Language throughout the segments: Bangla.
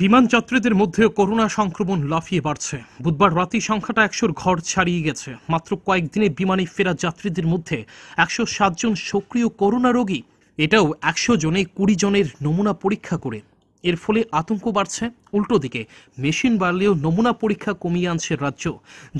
বিমান যাত্রীদের মধ্যেও করোনা সংক্রমণ লাফিয়ে বাড়ছে বুধবার রাতে সংখ্যাটা একশোর ঘর ছাড়িয়ে গেছে মাত্র কয়েকদিনে বিমানে ফেরা যাত্রীদের মধ্যে একশো সাতজন সক্রিয় করোনা রোগী এটাও একশো জনে কুড়ি জনের নমুনা পরীক্ষা করে এর ফলে আতঙ্ক বাড়ছে উল্টো দিকে মেশিন বাড়লেও নমুনা পরীক্ষা কমিয়ে আনছে রাজ্য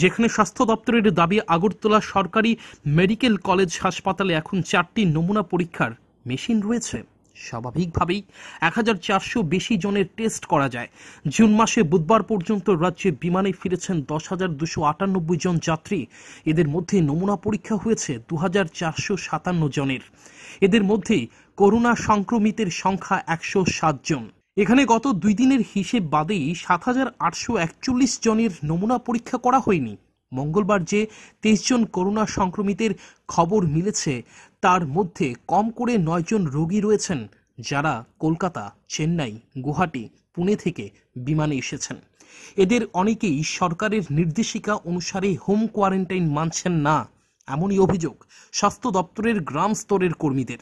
যেখানে স্বাস্থ্য দপ্তরের দাবি আগরতলা সরকারি মেডিকেল কলেজ হাসপাতালে এখন চারটি নমুনা পরীক্ষার মেশিন রয়েছে স্বাভাবিকভাবেই এক হাজার চারশো বেশি জনের টেস্ট করা যায় জুন মাসে বুধবার পর্যন্ত রাজ্যে বিমানে ফিরেছেন দশ হাজার দুশো আটানব্বই জন যাত্রী এদের মধ্যে নমুনা পরীক্ষা হয়েছে দু হাজার চারশো সাতান্ন জনের এদের মধ্যে করোনা সংক্রমিতের সংখ্যা একশো সাত জন এখানে গত দুই দিনের হিসেব বাদেই সাত হাজার আটশো একচল্লিশ জনের নমুনা পরীক্ষা করা হয়নি মঙ্গলবার যে তেইশ জন করোনা সংক্রমিতের খবর মিলেছে তার মধ্যে কম করে নয়জন রোগী রয়েছেন যারা কলকাতা চেন্নাই গুয়াহাটি পুনে থেকে বিমানে এসেছেন এদের অনেকেই সরকারের নির্দেশিকা অনুসারে হোম কোয়ারেন্টাইন মানছেন না এমনই অভিযোগ স্বাস্থ্য দপ্তরের গ্রাম স্তরের কর্মীদের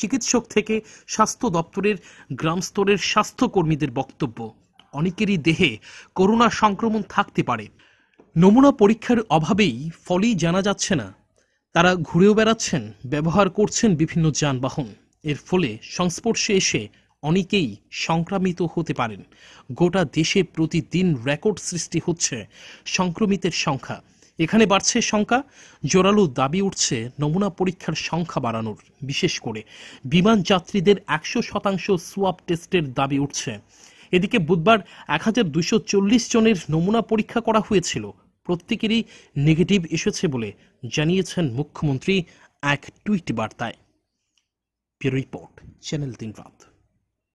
চিকিৎসক থেকে স্বাস্থ্য দপ্তরের গ্রাম স্তরের স্বাস্থ্যকর্মীদের বক্তব্য অনেকেরই দেহে করোনা সংক্রমণ থাকতে পারে নমুনা পরীক্ষার অভাবেই ফলেই জানা যাচ্ছে না তারা ঘুরেও বেড়াচ্ছেন ব্যবহার করছেন বিভিন্ন যানবাহন এর ফলে সংস্পর্শে এসে অনেকেই সংক্রামিত হতে পারেন গোটা দেশে প্রতিদিন রেকর্ড সৃষ্টি হচ্ছে সংক্রমিতের সংখ্যা এখানে বাড়ছে সংখ্যা জোরালো দাবি উঠছে নমুনা পরীক্ষার সংখ্যা বাড়ানোর বিশেষ করে বিমান যাত্রীদের একশো শতাংশ সোয়াব টেস্টের দাবি উঠছে এদিকে বুধবার এক জনের নমুনা পরীক্ষা করা হয়েছিল প্রত্যেকেরই নেগেটিভ এসেছে বলে জানিয়েছেন মুখ্যমন্ত্রী এক টুইট বার্তায় রিপোর্ট চ্যানেল তিন রাত